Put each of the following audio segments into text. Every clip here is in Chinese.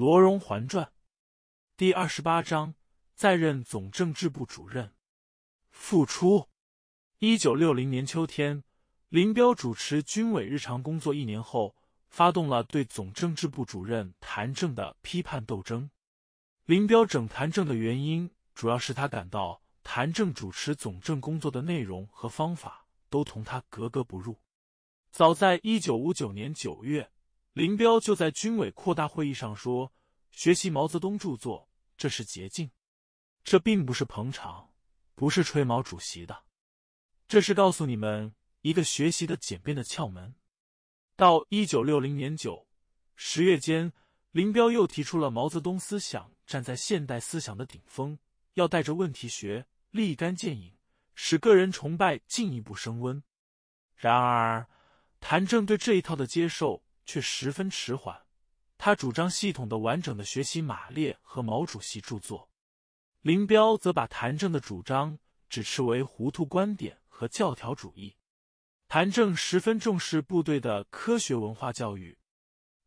《罗荣桓传》第二十八章：在任总政治部主任复出。一九六零年秋天，林彪主持军委日常工作一年后，发动了对总政治部主任谭政的批判斗争。林彪整谭政的原因，主要是他感到谭政主持总政工作的内容和方法都同他格格不入。早在一九五九年九月。林彪就在军委扩大会议上说：“学习毛泽东著作，这是捷径，这并不是捧场，不是吹毛主席的，这是告诉你们一个学习的简便的窍门。”到一九六零年九十月间，林彪又提出了毛泽东思想站在现代思想的顶峰，要带着问题学，立竿见影，使个人崇拜进一步升温。然而，谭政对这一套的接受。却十分迟缓。他主张系统的、完整的学习马列和毛主席著作。林彪则把谭政的主张指斥为糊涂观点和教条主义。谭政十分重视部队的科学文化教育。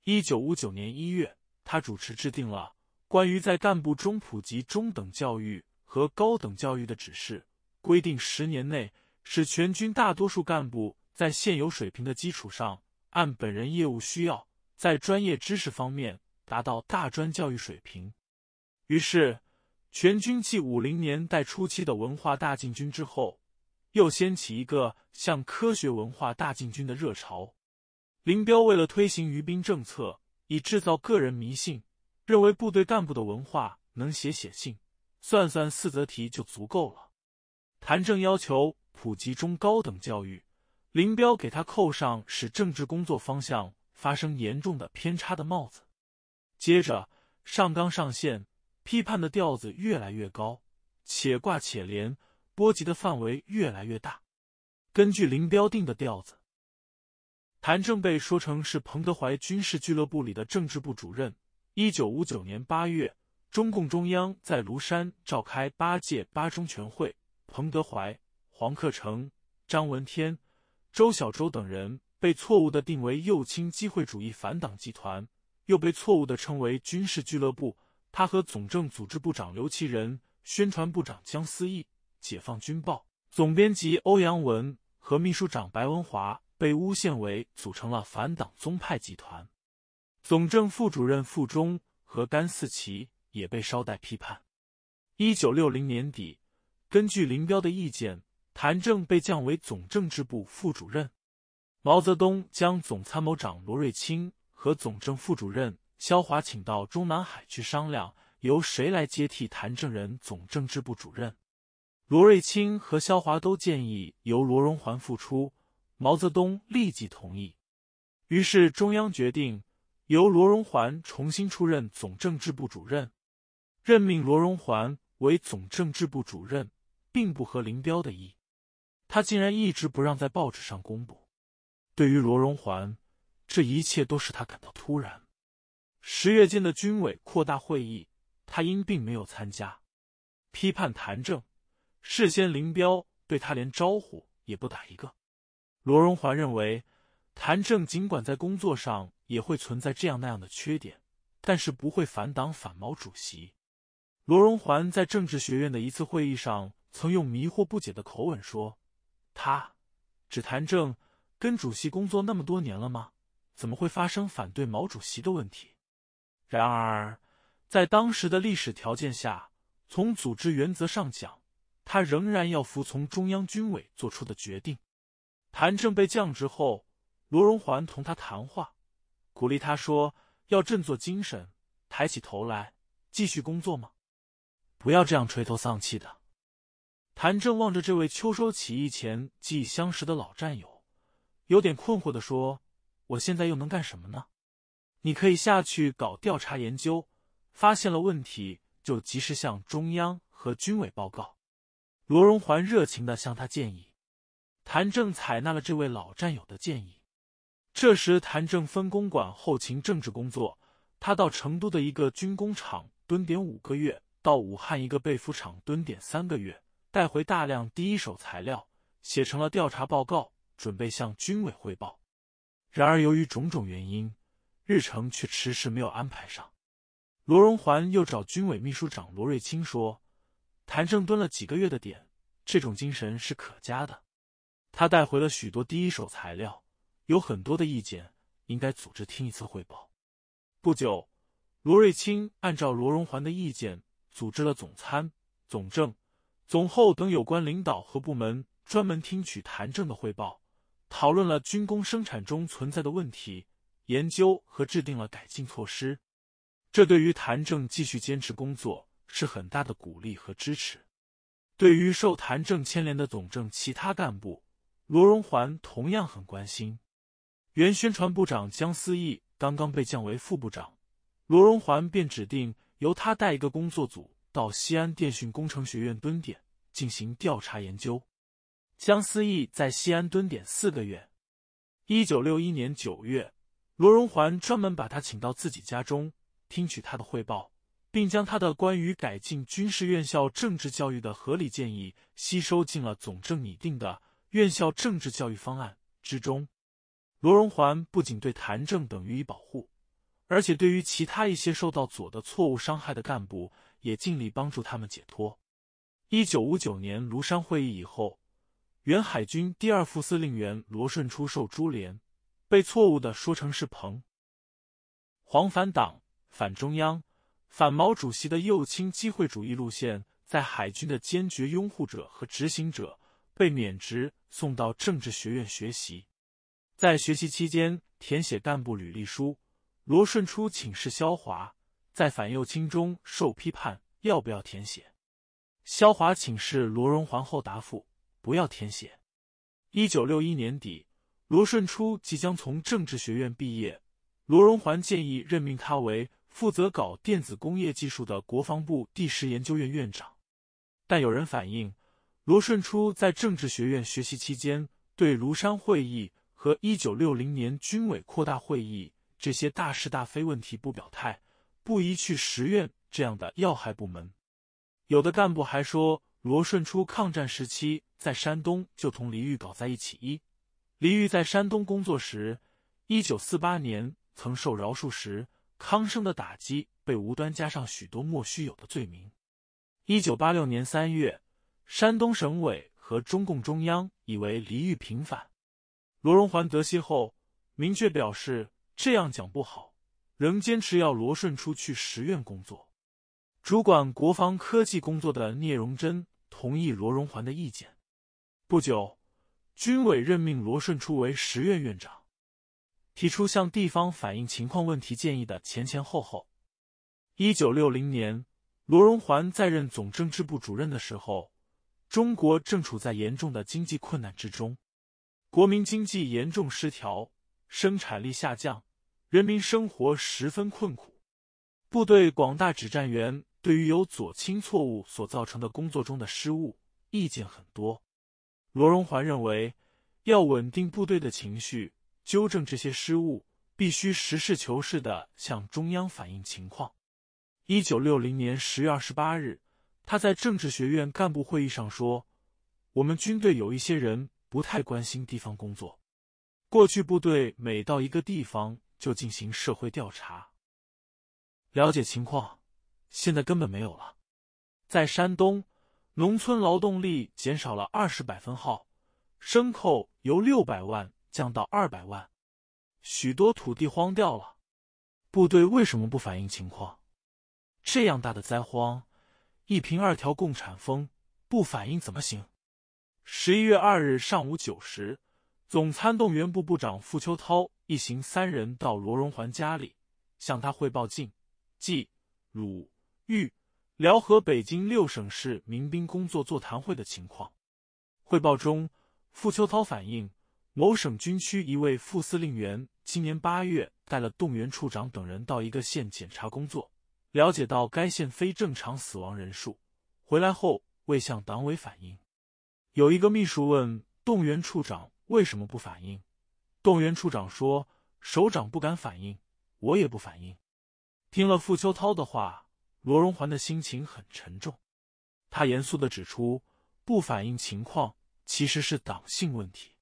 一九五九年一月，他主持制定了《关于在干部中普及中等教育和高等教育的指示》，规定十年内使全军大多数干部在现有水平的基础上。按本人业务需要，在专业知识方面达到大专教育水平。于是，全军继五零年代初期的文化大进军之后，又掀起一个向科学文化大进军的热潮。林彪为了推行愚兵政策，以制造个人迷信，认为部队干部的文化能写写信、算算四则题就足够了。谭政要求普及中高等教育。林彪给他扣上使政治工作方向发生严重的偏差的帽子，接着上纲上线，批判的调子越来越高，且挂且连，波及的范围越来越大。根据林彪定的调子，谭政被说成是彭德怀军事俱乐部里的政治部主任。一九五九年八月，中共中央在庐山召开八届八中全会，彭德怀、黄克诚、张闻天。周小舟等人被错误的定为右倾机会主义反党集团，又被错误的称为军事俱乐部。他和总政组织部长刘其仁、宣传部长姜思义、解放军报总编辑欧阳文和秘书长白文华被诬陷为组成了反党宗派集团。总政副主任傅中和甘四奇也被捎带批判。一九六零年底，根据林彪的意见。谭政被降为总政治部副主任，毛泽东将总参谋长罗瑞卿和总政副主任肖华请到中南海去商量，由谁来接替谭政人总政治部主任。罗瑞卿和肖华都建议由罗荣桓复出，毛泽东立即同意。于是中央决定由罗荣桓重新出任总政治部主任。任命罗荣桓为总政治部主任，并不合林彪的意。他竟然一直不让在报纸上公布。对于罗荣桓，这一切都使他感到突然。十月间的军委扩大会议，他因病没有参加。批判谭政，事先林彪对他连招呼也不打一个。罗荣桓认为，谭政尽管在工作上也会存在这样那样的缺点，但是不会反党反毛主席。罗荣桓在政治学院的一次会议上，曾用迷惑不解的口吻说。他只谭政跟主席工作那么多年了吗？怎么会发生反对毛主席的问题？然而，在当时的历史条件下，从组织原则上讲，他仍然要服从中央军委做出的决定。谭政被降职后，罗荣桓同他谈话，鼓励他说：“要振作精神，抬起头来，继续工作吗？不要这样垂头丧气的。”谭政望着这位秋收起义前既已相识的老战友，有点困惑的说：“我现在又能干什么呢？”“你可以下去搞调查研究，发现了问题就及时向中央和军委报告。”罗荣桓热情的向他建议。谭政采纳了这位老战友的建议。这时，谭政分工管后勤政治工作，他到成都的一个军工厂蹲点五个月，到武汉一个被服厂蹲点三个月。带回大量第一手材料，写成了调查报告，准备向军委汇报。然而，由于种种原因，日程却迟迟没有安排上。罗荣桓又找军委秘书长罗瑞卿说：“谭政蹲了几个月的点，这种精神是可嘉的。他带回了许多第一手材料，有很多的意见，应该组织听一次汇报。”不久，罗瑞卿按照罗荣桓的意见，组织了总参、总政。总后等有关领导和部门专门听取谭政的汇报，讨论了军工生产中存在的问题，研究和制定了改进措施。这对于谭政继续坚持工作是很大的鼓励和支持。对于受谭政牵连的总政其他干部，罗荣桓同样很关心。原宣传部长姜思义刚刚被降为副部长，罗荣桓便指定由他带一个工作组。到西安电讯工程学院蹲点进行调查研究，姜思义在西安蹲点四个月。一九六一年九月，罗荣桓专门把他请到自己家中，听取他的汇报，并将他的关于改进军事院校政治教育的合理建议吸收进了总政拟定的院校政治教育方案之中。罗荣桓不仅对谭政等予以保护，而且对于其他一些受到左的错误伤害的干部。也尽力帮助他们解脱。一九五九年庐山会议以后，原海军第二副司令员罗顺初受株连，被错误的说成是彭、黄反党、反中央、反毛主席的右倾机会主义路线，在海军的坚决拥护者和执行者被免职，送到政治学院学习。在学习期间，填写干部履历书，罗顺初请示肖华。在反右倾中受批判，要不要填写？萧华请示罗荣桓后答复：不要填写。一九六一年底，罗顺初即将从政治学院毕业，罗荣桓建议任命他为负责搞电子工业技术的国防部第十研究院院长。但有人反映，罗顺初在政治学院学习期间，对庐山会议和一九六零年军委扩大会议这些大是大非问题不表态。不宜去十院这样的要害部门。有的干部还说，罗顺初抗战时期在山东就同黎玉搞在一起。一，黎玉在山东工作时，一九四八年曾受饶恕时，康生的打击，被无端加上许多莫须有的罪名。一九八六年三月，山东省委和中共中央以为黎玉平反。罗荣桓得悉后，明确表示这样讲不好。仍坚持要罗顺初去十院工作，主管国防科技工作的聂荣臻同意罗荣桓的意见。不久，军委任命罗顺初为十院院长。提出向地方反映情况问题建议的前前后后，一九六零年，罗荣桓在任总政治部主任的时候，中国正处在严重的经济困难之中，国民经济严重失调，生产力下降。人民生活十分困苦，部队广大指战员对于由左倾错误所造成的工作中的失误意见很多。罗荣桓认为，要稳定部队的情绪，纠正这些失误，必须实事求是的向中央反映情况。一九六零年十月二十八日，他在政治学院干部会议上说：“我们军队有一些人不太关心地方工作，过去部队每到一个地方。”就进行社会调查，了解情况。现在根本没有了。在山东，农村劳动力减少了二十百分号，牲口由六百万降到二百万，许多土地荒掉了。部队为什么不反映情况？这样大的灾荒，一平二调共产风，不反映怎么行？十一月二日上午九时，总参动员部部长傅秋涛。一行三人到罗荣桓家里，向他汇报晋、冀、鲁、豫、辽和北京六省市民兵工作座谈会的情况。汇报中，傅秋涛反映某省军区一位副司令员今年八月带了动员处长等人到一个县检查工作，了解到该县非正常死亡人数，回来后未向党委反映。有一个秘书问动员处长为什么不反映。动员处长说：“首长不敢反映，我也不反映。”听了傅秋涛的话，罗荣桓的心情很沉重。他严肃的指出：“不反映情况，其实是党性问题。”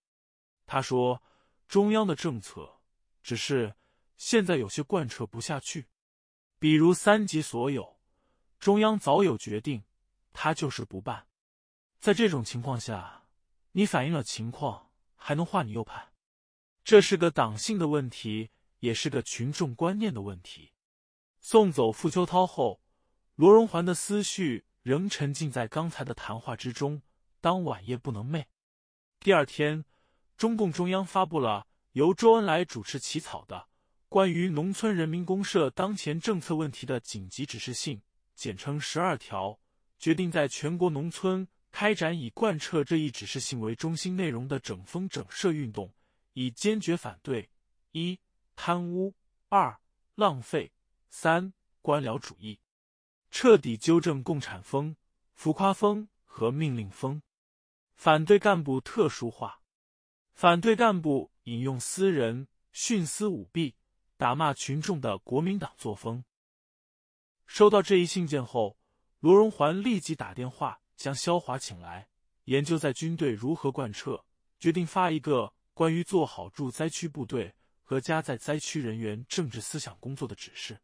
他说：“中央的政策，只是现在有些贯彻不下去。比如三级所有，中央早有决定，他就是不办。在这种情况下，你反映了情况，还能画你右派？”这是个党性的问题，也是个群众观念的问题。送走傅秋涛后，罗荣桓的思绪仍沉浸在刚才的谈话之中。当晚夜不能寐。第二天，中共中央发布了由周恩来主持起草的《关于农村人民公社当前政策问题的紧急指示信》，简称“十二条”，决定在全国农村开展以贯彻这一指示信为中心内容的整风整社运动。以坚决反对一贪污，二浪费，三官僚主义，彻底纠正共产风、浮夸风和命令风，反对干部特殊化，反对干部引用私人徇私舞弊、打骂群众的国民党作风。收到这一信件后，罗荣桓立即打电话将肖华请来研究在军队如何贯彻，决定发一个。关于做好驻灾区部队和家在灾区人员政治思想工作的指示，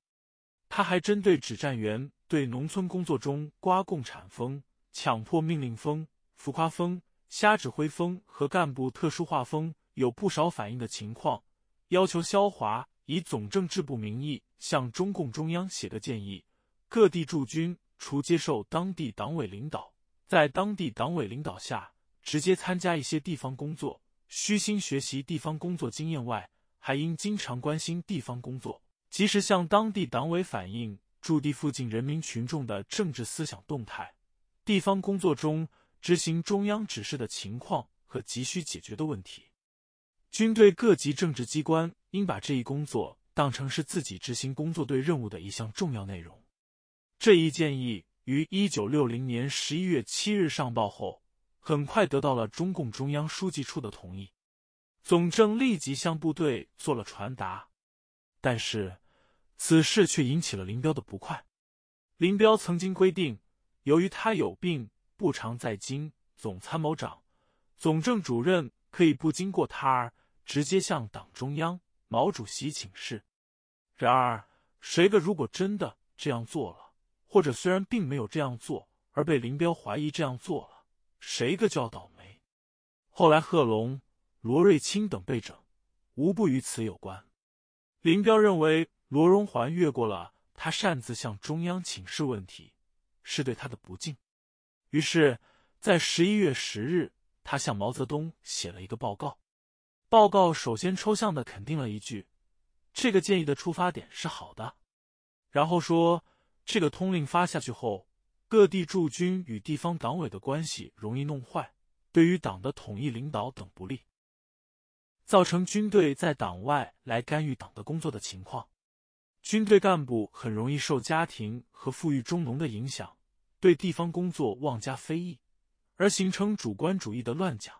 他还针对指战员对农村工作中刮共产风、强迫命令风、浮夸风、瞎指挥风和干部特殊化风有不少反映的情况，要求肖华以总政治部名义向中共中央写个建议：各地驻军除接受当地党委领导，在当地党委领导下直接参加一些地方工作。虚心学习地方工作经验外，还应经常关心地方工作，及时向当地党委反映驻地附近人民群众的政治思想动态、地方工作中执行中央指示的情况和急需解决的问题。军队各级政治机关应把这一工作当成是自己执行工作队任务的一项重要内容。这一建议于一九六零年十一月七日上报后。很快得到了中共中央书记处的同意，总政立即向部队做了传达，但是此事却引起了林彪的不快。林彪曾经规定，由于他有病不常在京，总参谋长、总政主任可以不经过他而直接向党中央毛主席请示。然而，谁个如果真的这样做了，或者虽然并没有这样做而被林彪怀疑这样做了。谁个叫倒霉？后来贺龙、罗瑞卿等被整，无不与此有关。林彪认为罗荣桓越过了他，擅自向中央请示问题，是对他的不敬。于是，在十一月十日，他向毛泽东写了一个报告。报告首先抽象的肯定了一句：“这个建议的出发点是好的。”然后说：“这个通令发下去后。”各地驻军与地方党委的关系容易弄坏，对于党的统一领导等不利，造成军队在党外来干预党的工作的情况。军队干部很容易受家庭和富裕中农的影响，对地方工作妄加非议，而形成主观主义的乱讲。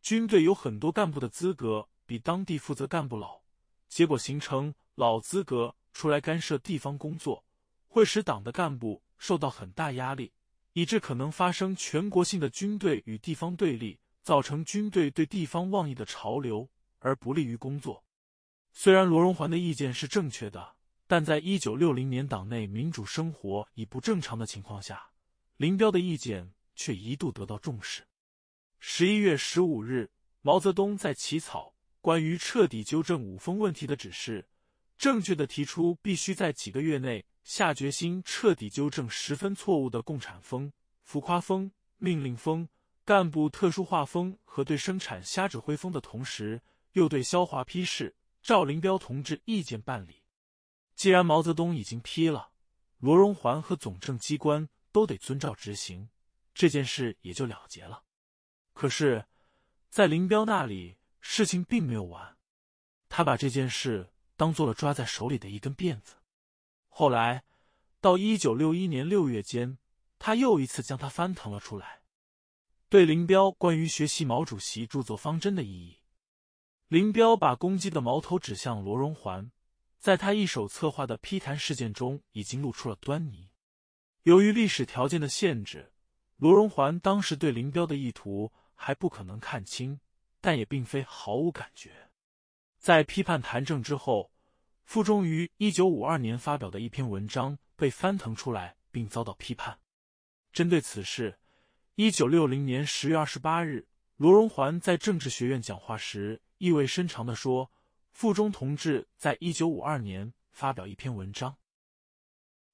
军队有很多干部的资格比当地负责干部老，结果形成老资格出来干涉地方工作。会使党的干部受到很大压力，以致可能发生全国性的军队与地方对立，造成军队对地方妄议的潮流，而不利于工作。虽然罗荣桓的意见是正确的，但在一九六零年党内民主生活已不正常的情况下，林彪的意见却一度得到重视。十一月十五日，毛泽东在起草关于彻底纠正五风问题的指示。正确的提出，必须在几个月内下决心彻底纠正十分错误的共产风、浮夸风、命令风、干部特殊化风和对生产瞎指挥风的同时，又对肖华批示、赵林彪同志意见办理。既然毛泽东已经批了，罗荣桓和总政机关都得遵照执行，这件事也就了结了。可是，在林彪那里，事情并没有完，他把这件事。当做了抓在手里的一根辫子。后来，到一九六一年六月间，他又一次将它翻腾了出来。对林彪关于学习毛主席著作方针的意义，林彪把攻击的矛头指向罗荣桓，在他一手策划的批谈事件中，已经露出了端倪。由于历史条件的限制，罗荣桓当时对林彪的意图还不可能看清，但也并非毫无感觉。在批判谭政之后。傅中于一九五二年发表的一篇文章被翻腾出来并遭到批判。针对此事，一九六零年十月二十八日，罗荣桓在政治学院讲话时意味深长的说：“傅中同志在一九五二年发表一篇文章，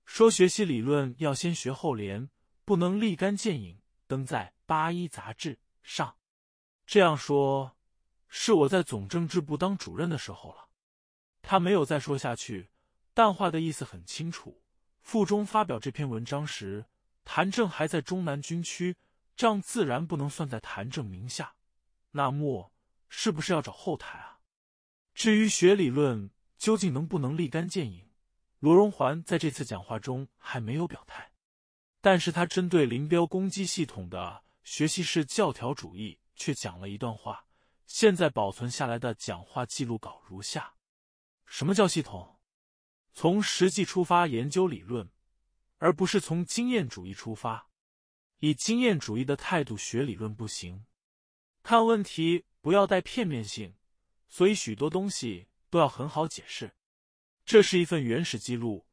说学习理论要先学后联，不能立竿见影，登在《八一》杂志上。这样说，是我在总政治部当主任的时候了。”他没有再说下去，但话的意思很清楚。附中发表这篇文章时，谭政还在中南军区，账自然不能算在谭政名下。那莫是不是要找后台啊？至于学理论究竟能不能立竿见影，罗荣桓在这次讲话中还没有表态，但是他针对林彪攻击系统的“学习是教条主义”却讲了一段话。现在保存下来的讲话记录稿如下。什么叫系统？从实际出发研究理论，而不是从经验主义出发。以经验主义的态度学理论不行，看问题不要带片面性。所以许多东西都要很好解释。这是一份原始记录，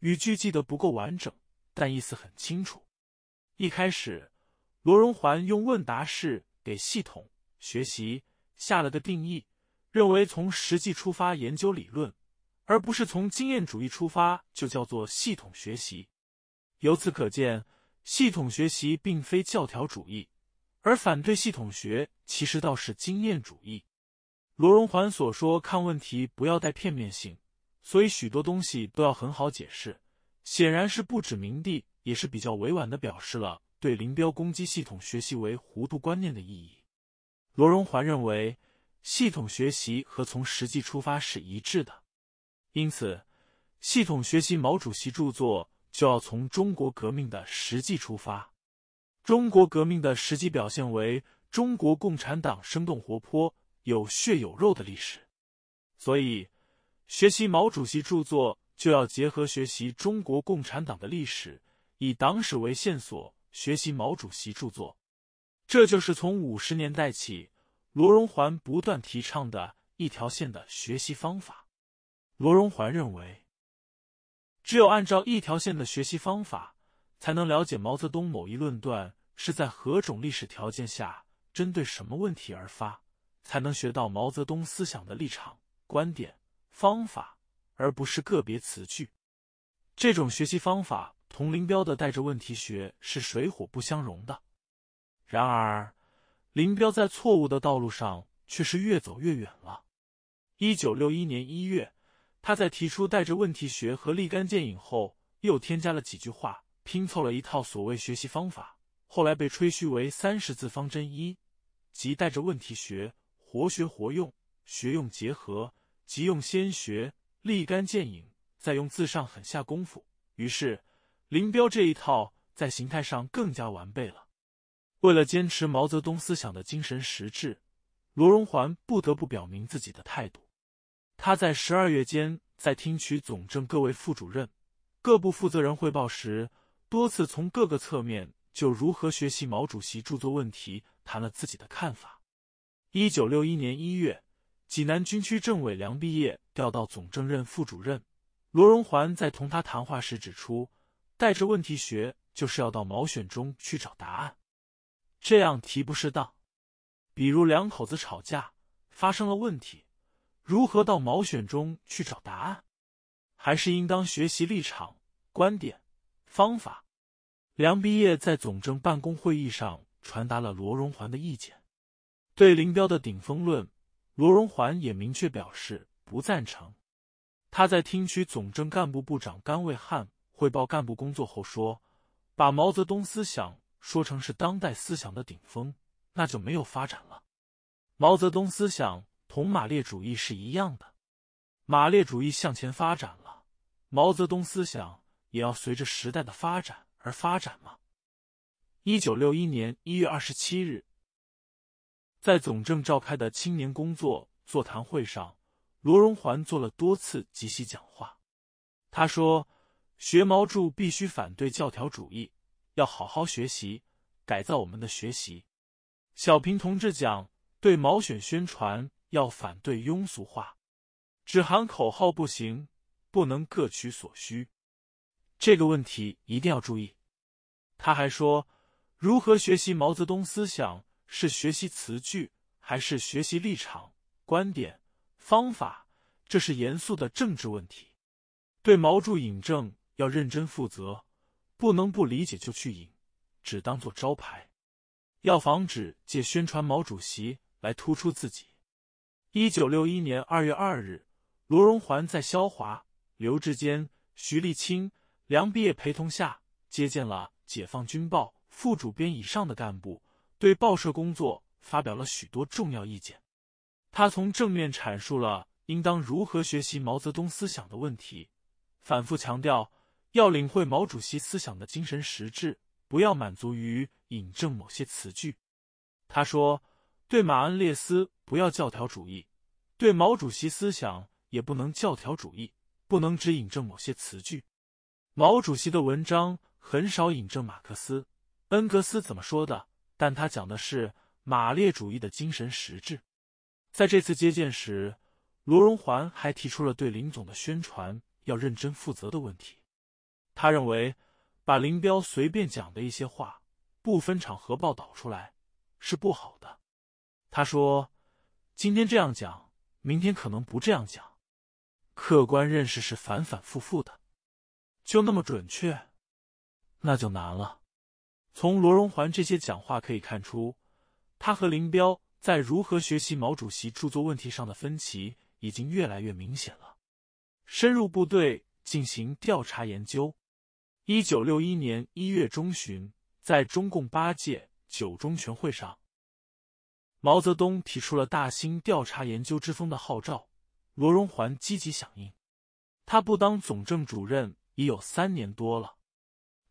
语句记得不够完整，但意思很清楚。一开始，罗荣桓用问答式给系统学习下了个定义。认为从实际出发研究理论，而不是从经验主义出发，就叫做系统学习。由此可见，系统学习并非教条主义，而反对系统学其实倒是经验主义。罗荣桓所说“看问题不要带片面性”，所以许多东西都要很好解释，显然是不指名地，也是比较委婉的表示了对林彪攻击系统学习为糊涂观念的意义。罗荣桓认为。系统学习和从实际出发是一致的，因此，系统学习毛主席著作就要从中国革命的实际出发。中国革命的实际表现为中国共产党生动活泼、有血有肉的历史，所以，学习毛主席著作就要结合学习中国共产党的历史，以党史为线索学习毛主席著作。这就是从五十年代起。罗荣桓不断提倡的一条线的学习方法。罗荣桓认为，只有按照一条线的学习方法，才能了解毛泽东某一论断是在何种历史条件下针对什么问题而发，才能学到毛泽东思想的立场、观点、方法，而不是个别词句。这种学习方法同林彪的带着问题学是水火不相容的。然而。林彪在错误的道路上却是越走越远了。一九六一年一月，他在提出“带着问题学”和“立竿见影”后，又添加了几句话，拼凑了一套所谓学习方法，后来被吹嘘为“三十字方针一”，即“带着问题学，活学活用，学用结合，即用先学，立竿见影，再用字上狠下功夫”。于是，林彪这一套在形态上更加完备了。为了坚持毛泽东思想的精神实质，罗荣桓不得不表明自己的态度。他在十二月间在听取总政各位副主任、各部负责人汇报时，多次从各个侧面就如何学习毛主席著作问题谈了自己的看法。一九六一年一月，济南军区政委梁毕业调到总政任副主任，罗荣桓在同他谈话时指出：“带着问题学，就是要到《毛选》中去找答案。”这样提不适当，比如两口子吵架发生了问题，如何到毛选中去找答案？还是应当学习立场、观点、方法。梁毕业在总政办公会议上传达了罗荣桓的意见，对林彪的顶峰论，罗荣桓也明确表示不赞成。他在听取总政干部部长甘卫汉汇报干部工作后说：“把毛泽东思想。”说成是当代思想的顶峰，那就没有发展了。毛泽东思想同马列主义是一样的，马列主义向前发展了，毛泽东思想也要随着时代的发展而发展吗？一九六一年一月二十七日，在总政召开的青年工作座谈会上，罗荣桓做了多次即其讲话。他说：“学毛著必须反对教条主义。”要好好学习，改造我们的学习。小平同志讲，对毛选宣传要反对庸俗化，只喊口号不行，不能各取所需，这个问题一定要注意。他还说，如何学习毛泽东思想，是学习词句还是学习立场、观点、方法，这是严肃的政治问题。对毛著引证要认真负责。不能不理解就去引，只当做招牌，要防止借宣传毛主席来突出自己。一九六一年二月二日，罗荣桓在肖华、刘志坚、徐立清、梁毕业陪同下接见了解放军报副主编以上的干部，对报社工作发表了许多重要意见。他从正面阐述了应当如何学习毛泽东思想的问题，反复强调。要领会毛主席思想的精神实质，不要满足于引证某些词句。他说：“对马恩列斯不要教条主义，对毛主席思想也不能教条主义，不能只引证某些词句。”毛主席的文章很少引证马克思、恩格斯怎么说的，但他讲的是马列主义的精神实质。在这次接见时，罗荣桓还提出了对林总的宣传要认真负责的问题。他认为，把林彪随便讲的一些话不分场合报道出来是不好的。他说：“今天这样讲，明天可能不这样讲。客观认识是反反复复的，就那么准确，那就难了。”从罗荣桓这些讲话可以看出，他和林彪在如何学习毛主席著作问题上的分歧已经越来越明显了。深入部队进行调查研究。一九六一年一月中旬，在中共八届九中全会上，毛泽东提出了大兴调查研究之风的号召。罗荣桓积极响应。他不当总政主任已有三年多了，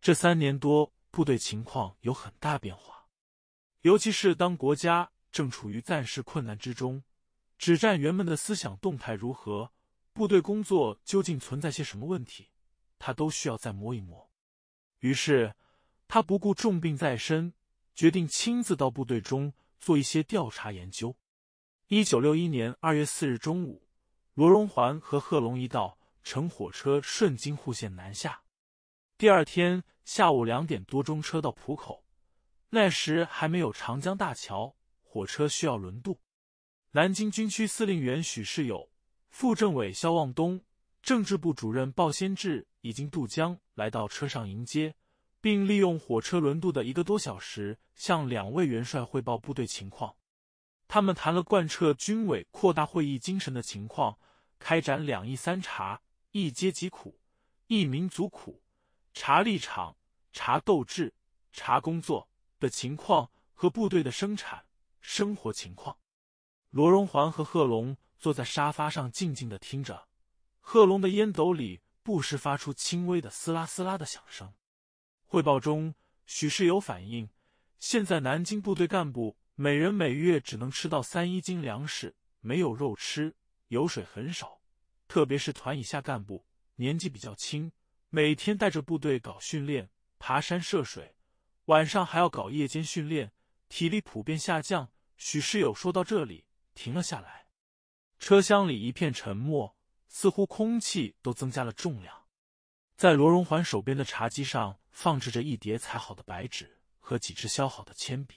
这三年多，部队情况有很大变化。尤其是当国家正处于暂时困难之中，指战员们的思想动态如何？部队工作究竟存在些什么问题？他都需要再摸一摸，于是他不顾重病在身，决定亲自到部队中做一些调查研究。一九六一年二月四日中午，罗荣桓和贺龙一道乘火车顺京沪线南下。第二天下午两点多钟，车到浦口，那时还没有长江大桥，火车需要轮渡。南京军区司令员许世友、副政委肖望东、政治部主任鲍先志。已经渡江来到车上迎接，并利用火车轮渡的一个多小时，向两位元帅汇报部队情况。他们谈了贯彻军委扩大会议精神的情况，开展两议三查一阶级苦一民族苦查立场查斗志查工作的情况和部队的生产生活情况。罗荣桓和贺龙坐在沙发上静静的听着，贺龙的烟斗里。不时发出轻微的“嘶啦嘶啦的响声。汇报中，许世友反映，现在南京部队干部每人每月只能吃到三一斤粮食，没有肉吃，油水很少。特别是团以下干部，年纪比较轻，每天带着部队搞训练，爬山涉水，晚上还要搞夜间训练，体力普遍下降。许世友说到这里，停了下来。车厢里一片沉默。似乎空气都增加了重量，在罗荣桓手边的茶几上放置着一叠裁好的白纸和几支削好的铅笔。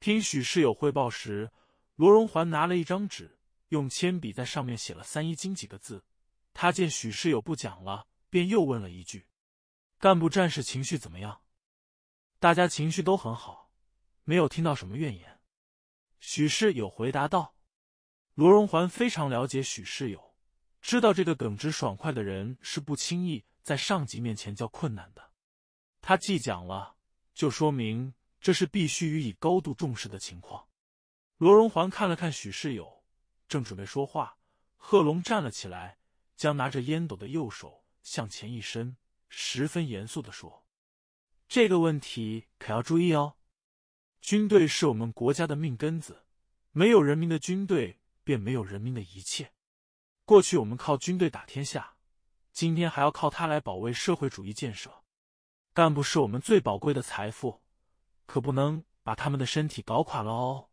听许世友汇报时，罗荣桓拿了一张纸，用铅笔在上面写了“三一经”几个字。他见许世友不讲了，便又问了一句：“干部战士情绪怎么样？”“大家情绪都很好，没有听到什么怨言。”许世友回答道。罗荣桓非常了解许世友。知道这个耿直爽快的人是不轻易在上级面前叫困难的，他既讲了，就说明这是必须予以高度重视的情况。罗荣桓看了看许世友，正准备说话，贺龙站了起来，将拿着烟斗的右手向前一伸，十分严肃的说：“这个问题可要注意哦，军队是我们国家的命根子，没有人民的军队，便没有人民的一切。”过去我们靠军队打天下，今天还要靠他来保卫社会主义建设。干部是我们最宝贵的财富，可不能把他们的身体搞垮了哦。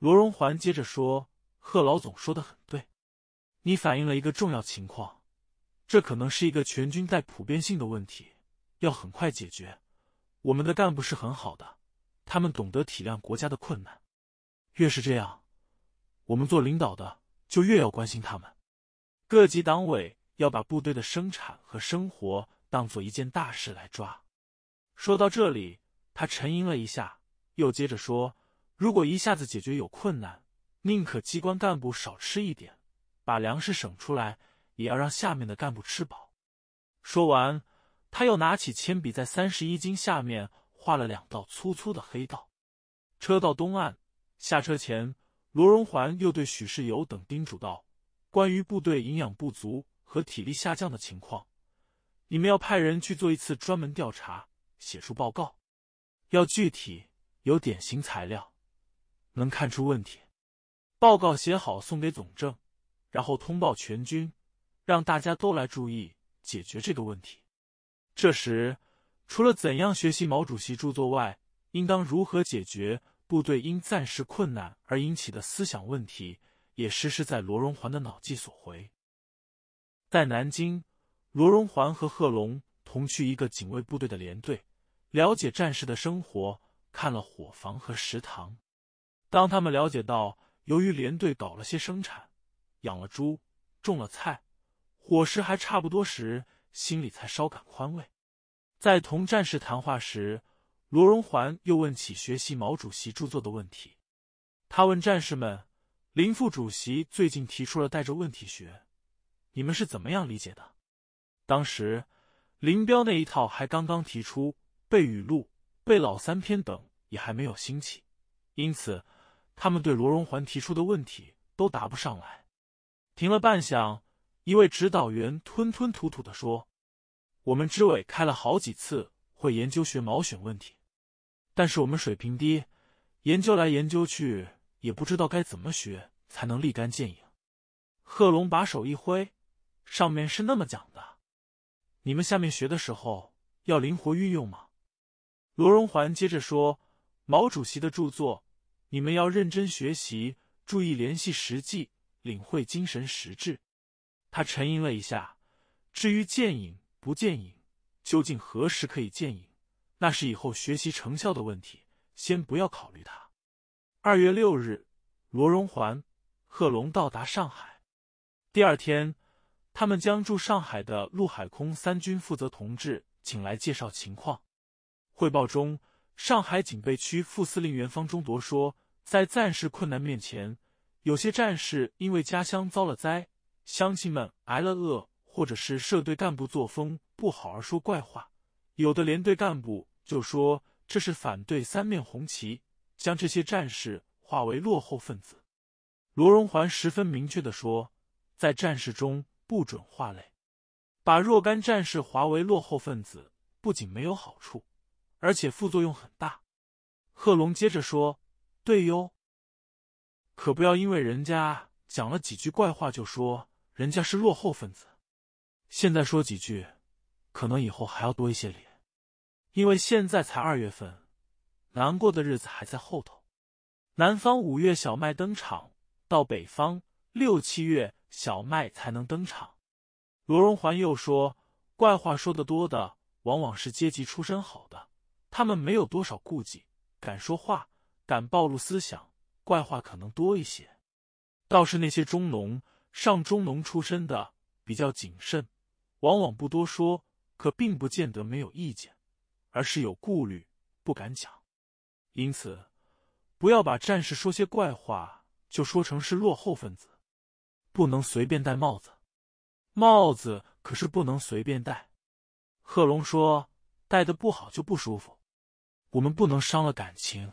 罗荣桓接着说：“贺老总说的很对，你反映了一个重要情况，这可能是一个全军带普遍性的问题，要很快解决。我们的干部是很好的，他们懂得体谅国家的困难。越是这样，我们做领导的就越要关心他们。”各级党委要把部队的生产和生活当做一件大事来抓。说到这里，他沉吟了一下，又接着说：“如果一下子解决有困难，宁可机关干部少吃一点，把粮食省出来，也要让下面的干部吃饱。”说完，他又拿起铅笔，在三十一斤下面画了两道粗粗的黑道。车到东岸，下车前，罗荣桓又对许世友等叮嘱道。关于部队营养不足和体力下降的情况，你们要派人去做一次专门调查，写出报告，要具体有典型材料，能看出问题。报告写好送给总政，然后通报全军，让大家都来注意解决这个问题。这时，除了怎样学习毛主席著作外，应当如何解决部队因暂时困难而引起的思想问题？也实施在罗荣桓的脑际所回。在南京，罗荣桓和贺龙同去一个警卫部队的连队，了解战士的生活，看了伙房和食堂。当他们了解到由于连队搞了些生产，养了猪，种了菜，伙食还差不多时，心里才稍感宽慰。在同战士谈话时，罗荣桓又问起学习毛主席著作的问题。他问战士们。林副主席最近提出了带着问题学，你们是怎么样理解的？当时林彪那一套还刚刚提出，背语录、背老三篇等也还没有兴起，因此他们对罗荣桓提出的问题都答不上来。停了半晌，一位指导员吞吞吐吐的说：“我们支委开了好几次会研究学毛选问题，但是我们水平低，研究来研究去。”也不知道该怎么学才能立竿见影。贺龙把手一挥，上面是那么讲的，你们下面学的时候要灵活运用吗？罗荣桓接着说：“毛主席的著作，你们要认真学习，注意联系实际，领会精神实质。”他沉吟了一下，至于见影不见影，究竟何时可以见影，那是以后学习成效的问题，先不要考虑它。二月六日，罗荣桓、贺龙到达上海。第二天，他们将驻上海的陆海空三军负责同志请来介绍情况。汇报中，上海警备区副司令员方中铎说：“在暂时困难面前，有些战士因为家乡遭了灾，乡亲们挨了饿，或者是社队干部作风不好而说怪话。有的连队干部就说这是反对三面红旗。”将这些战士化为落后分子，罗荣桓十分明确的说：“在战士中不准化类，把若干战士划为落后分子，不仅没有好处，而且副作用很大。”贺龙接着说：“对哟，可不要因为人家讲了几句怪话就说人家是落后分子，现在说几句，可能以后还要多一些脸，因为现在才二月份。”难过的日子还在后头。南方五月小麦登场，到北方六七月小麦才能登场。罗荣桓又说：“怪话说的多的，往往是阶级出身好的，他们没有多少顾忌，敢说话，敢暴露思想，怪话可能多一些。倒是那些中农、上中农出身的比较谨慎，往往不多说，可并不见得没有意见，而是有顾虑，不敢讲。”因此，不要把战士说些怪话就说成是落后分子，不能随便戴帽子。帽子可是不能随便戴。贺龙说：“戴的不好就不舒服，我们不能伤了感情，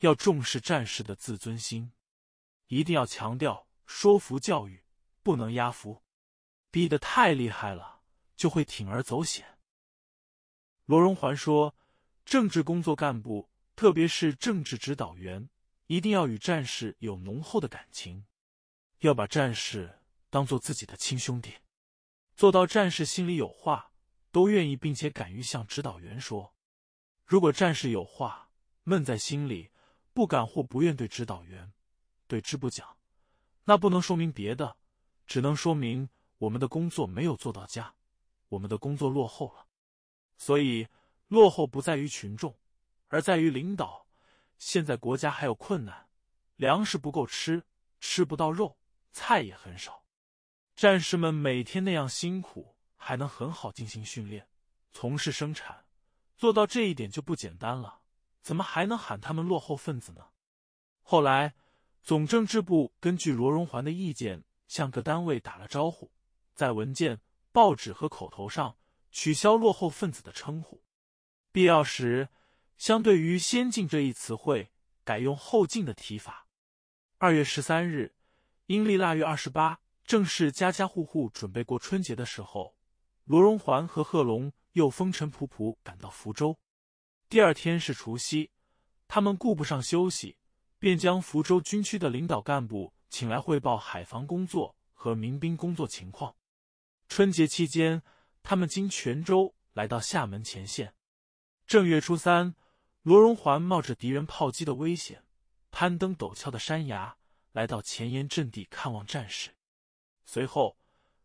要重视战士的自尊心，一定要强调说服教育，不能压服，逼得太厉害了就会铤而走险。”罗荣桓说：“政治工作干部。”特别是政治指导员一定要与战士有浓厚的感情，要把战士当做自己的亲兄弟，做到战士心里有话都愿意并且敢于向指导员说。如果战士有话闷在心里，不敢或不愿对指导员、对支部讲，那不能说明别的，只能说明我们的工作没有做到家，我们的工作落后了。所以，落后不在于群众。而在于领导。现在国家还有困难，粮食不够吃，吃不到肉，菜也很少。战士们每天那样辛苦，还能很好进行训练，从事生产，做到这一点就不简单了。怎么还能喊他们落后分子呢？后来，总政治部根据罗荣桓的意见，向各单位打了招呼，在文件、报纸和口头上取消“落后分子”的称呼，必要时。相对于“先进”这一词汇，改用“后进”的提法。二月十三日，阴历腊月二十八，正是家家户户准备过春节的时候。罗荣桓和贺龙又风尘仆仆赶到福州。第二天是除夕，他们顾不上休息，便将福州军区的领导干部请来汇报海防工作和民兵工作情况。春节期间，他们经泉州来到厦门前线。正月初三。罗荣桓冒着敌人炮击的危险，攀登陡峭的山崖，来到前沿阵地看望战士。随后，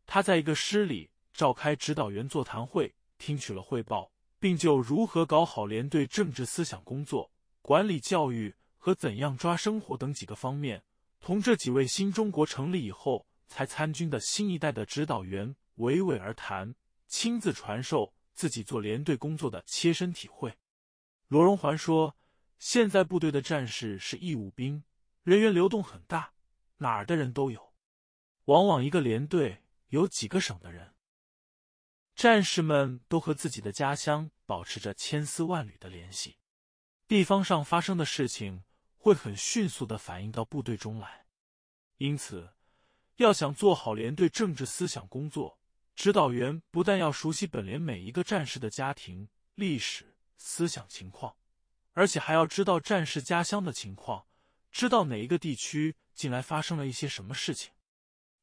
他在一个师里召开指导员座谈会，听取了汇报，并就如何搞好连队政治思想工作、管理教育和怎样抓生活等几个方面，同这几位新中国成立以后才参军的新一代的指导员娓娓而谈，亲自传授自己做连队工作的切身体会。罗荣桓说：“现在部队的战士是义务兵，人员流动很大，哪儿的人都有，往往一个连队有几个省的人。战士们都和自己的家乡保持着千丝万缕的联系，地方上发生的事情会很迅速的反映到部队中来。因此，要想做好连队政治思想工作，指导员不但要熟悉本连每一个战士的家庭历史。”思想情况，而且还要知道战士家乡的情况，知道哪一个地区近来发生了一些什么事情，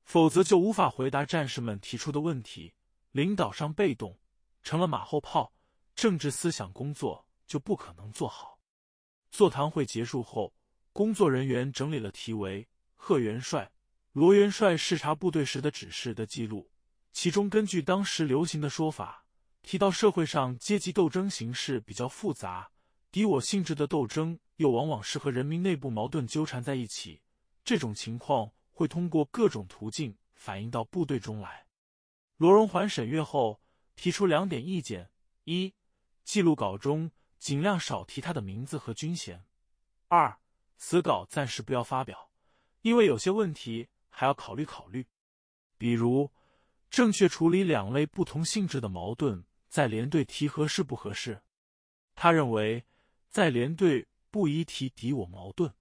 否则就无法回答战士们提出的问题。领导上被动，成了马后炮，政治思想工作就不可能做好。座谈会结束后，工作人员整理了题为“贺元帅、罗元帅视察部队时的指示”的记录，其中根据当时流行的说法。提到社会上阶级斗争形势比较复杂，敌我性质的斗争又往往是和人民内部矛盾纠缠在一起，这种情况会通过各种途径反映到部队中来。罗荣桓审阅后提出两点意见：一、记录稿中尽量少提他的名字和军衔；二、此稿暂时不要发表，因为有些问题还要考虑考虑，比如正确处理两类不同性质的矛盾。在连队提合适不合适？他认为在连队不宜提敌我矛盾。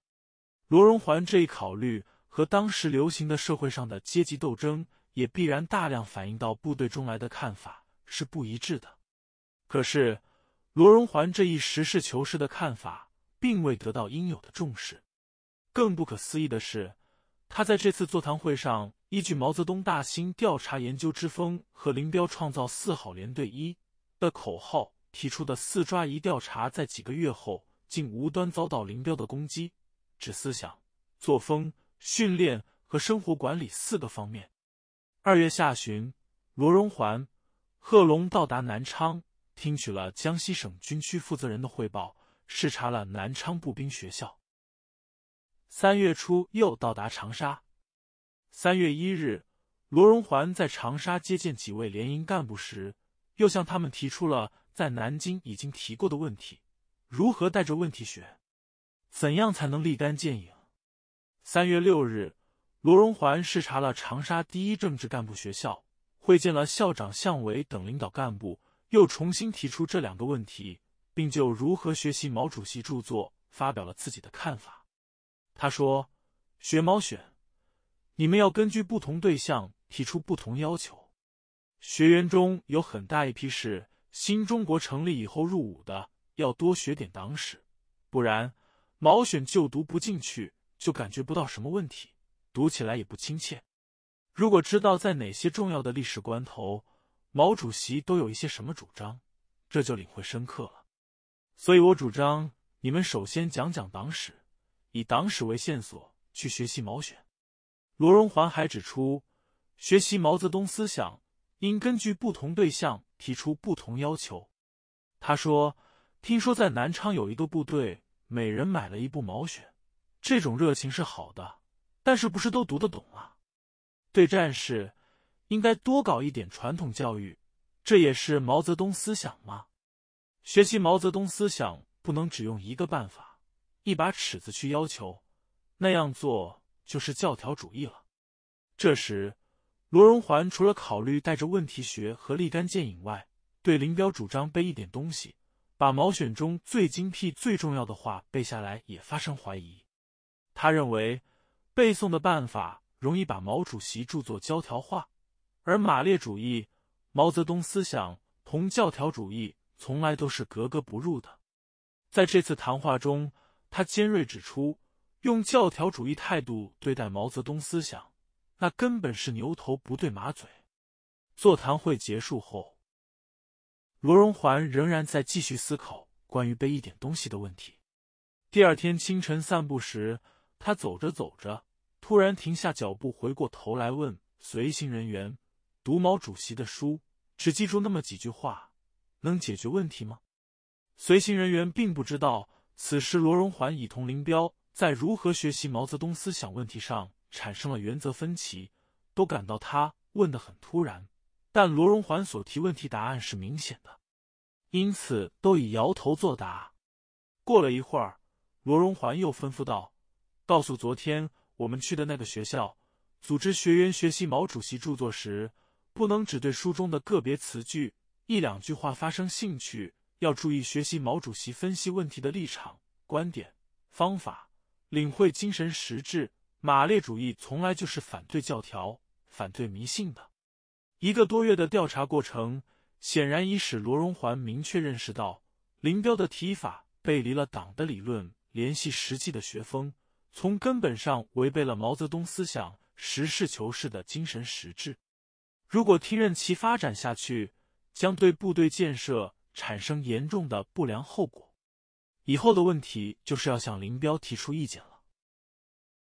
罗荣桓这一考虑和当时流行的社会上的阶级斗争也必然大量反映到部队中来的看法是不一致的。可是，罗荣桓这一实事求是的看法并未得到应有的重视。更不可思议的是，他在这次座谈会上依据毛泽东大兴调查研究之风和林彪创造四好连队一。的口号提出的“四抓一调查”在几个月后，竟无端遭到林彪的攻击，指思想、作风、训练和生活管理四个方面。二月下旬，罗荣桓、贺龙到达南昌，听取了江西省军区负责人的汇报，视察了南昌步兵学校。三月初又到达长沙。三月一日，罗荣桓在长沙接见几位联营干部时。又向他们提出了在南京已经提过的问题：如何带着问题学，怎样才能立竿见影？三月六日，罗荣桓视察了长沙第一政治干部学校，会见了校长向伟等领导干部，又重新提出这两个问题，并就如何学习毛主席著作发表了自己的看法。他说：“学《毛选》，你们要根据不同对象提出不同要求。”学员中有很大一批是新中国成立以后入伍的，要多学点党史，不然《毛选》就读不进去，就感觉不到什么问题，读起来也不亲切。如果知道在哪些重要的历史关头，毛主席都有一些什么主张，这就领会深刻了。所以，我主张你们首先讲讲党史，以党史为线索去学习《毛选》。罗荣桓还指出，学习毛泽东思想。应根据不同对象提出不同要求，他说：“听说在南昌有一个部队，每人买了一部《毛选》，这种热情是好的，但是不是都读得懂啊？对战士，应该多搞一点传统教育，这也是毛泽东思想吗？学习毛泽东思想不能只用一个办法、一把尺子去要求，那样做就是教条主义了。”这时。罗荣桓除了考虑带着问题学和立竿见影外，对林彪主张背一点东西，把《毛选》中最精辟、最重要的话背下来，也发生怀疑。他认为背诵的办法容易把毛主席著作教条化，而马列主义、毛泽东思想同教条主义从来都是格格不入的。在这次谈话中，他尖锐指出，用教条主义态度对待毛泽东思想。那根本是牛头不对马嘴。座谈会结束后，罗荣桓仍然在继续思考关于背一点东西的问题。第二天清晨散步时，他走着走着，突然停下脚步，回过头来问随行人员：“读毛主席的书，只记住那么几句话，能解决问题吗？”随行人员并不知道，此时罗荣桓已同林彪在如何学习毛泽东思想问题上。产生了原则分歧，都感到他问得很突然。但罗荣桓所提问题答案是明显的，因此都已摇头作答。过了一会儿，罗荣桓又吩咐道：“告诉昨天我们去的那个学校，组织学员学习毛主席著作时，不能只对书中的个别词句、一两句话发生兴趣，要注意学习毛主席分析问题的立场、观点、方法，领会精神实质。”马列主义从来就是反对教条、反对迷信的。一个多月的调查过程，显然已使罗荣桓明确认识到，林彪的提法背离了党的理论联系实际的学风，从根本上违背了毛泽东思想实事求是的精神实质。如果听任其发展下去，将对部队建设产生严重的不良后果。以后的问题就是要向林彪提出意见了。